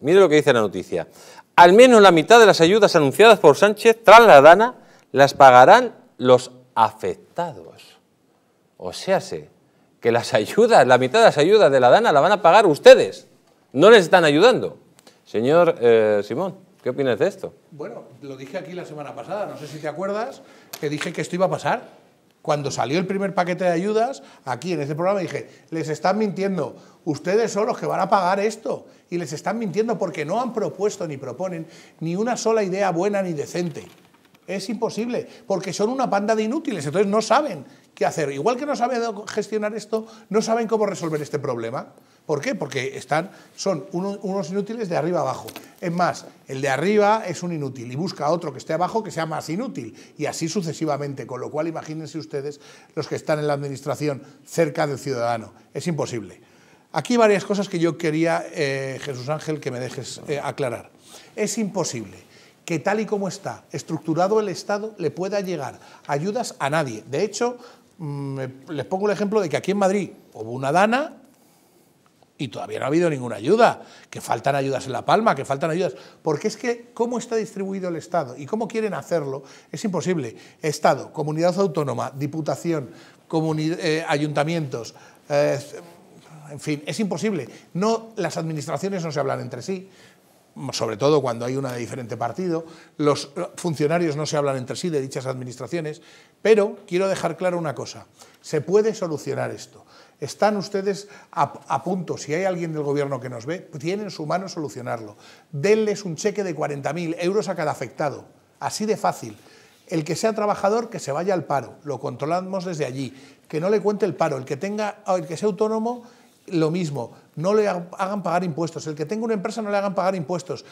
Mire lo que dice la noticia. Al menos la mitad de las ayudas anunciadas por Sánchez tras la dana las pagarán los afectados. O sea, que las ayudas, la mitad de las ayudas de la dana la van a pagar ustedes. No les están ayudando. Señor eh, Simón, ¿qué opinas de esto? Bueno, lo dije aquí la semana pasada, no sé si te acuerdas, que dije que esto iba a pasar. Cuando salió el primer paquete de ayudas, aquí en este programa dije, les están mintiendo, ustedes son los que van a pagar esto. Y les están mintiendo porque no han propuesto ni proponen ni una sola idea buena ni decente. Es imposible, porque son una panda de inútiles, entonces no saben qué hacer. Igual que no saben gestionar esto, no saben cómo resolver este problema. ¿Por qué? Porque están, son unos inútiles de arriba abajo. Es más, el de arriba es un inútil y busca otro que esté abajo que sea más inútil y así sucesivamente. Con lo cual, imagínense ustedes los que están en la administración cerca del ciudadano. Es imposible. Aquí varias cosas que yo quería, eh, Jesús Ángel, que me dejes eh, aclarar. Es imposible que tal y como está estructurado el Estado le pueda llegar ayudas a nadie. De hecho, mm, les pongo el ejemplo de que aquí en Madrid hubo una dana y todavía no ha habido ninguna ayuda, que faltan ayudas en La Palma, que faltan ayudas, porque es que cómo está distribuido el Estado y cómo quieren hacerlo es imposible. Estado, comunidad autónoma, diputación, eh, ayuntamientos, eh, en fin, es imposible. No, las administraciones no se hablan entre sí, sobre todo cuando hay una de diferente partido, los eh, funcionarios no se hablan entre sí de dichas administraciones, pero quiero dejar claro una cosa, se puede solucionar esto. Están ustedes a, punto, si hay alguien del gobierno que nos ve, tienen su mano solucionarlo. Denles un cheque de 40.000 euros a cada afectado, así de fácil. El que sea trabajador, que se vaya al paro, lo controlamos desde allí, que no le cuente el paro, el que, tenga, el que sea autónomo, lo mismo no le hagan pagar impuestos, el que tenga una empresa no le hagan pagar impuestos.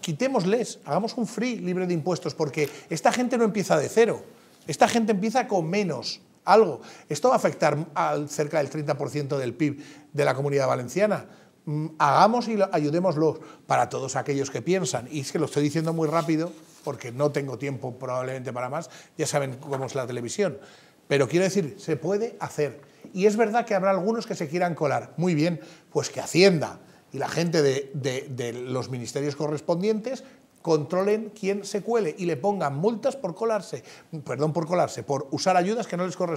quitémosles, hagamos un free libre de impuestos, porque esta gente no empieza de cero, esta gente empieza con menos algo. Esto va a afectar al cerca del 30% del PIB de la comunidad valenciana. Mm, hagamos y ayudémoslo para todos aquellos que piensan. Y es que lo estoy diciendo muy rápido porque no tengo tiempo probablemente para más. Ya saben cómo es la televisión. Pero quiero decir, se puede hacer. Y es verdad que habrá algunos que se quieran colar. Muy bien, pues que Hacienda y la gente de, los ministerios correspondientes controlen quién se cuele y le pongan multas por colarse, perdón, por colarse, por usar ayudas que no les corresponden.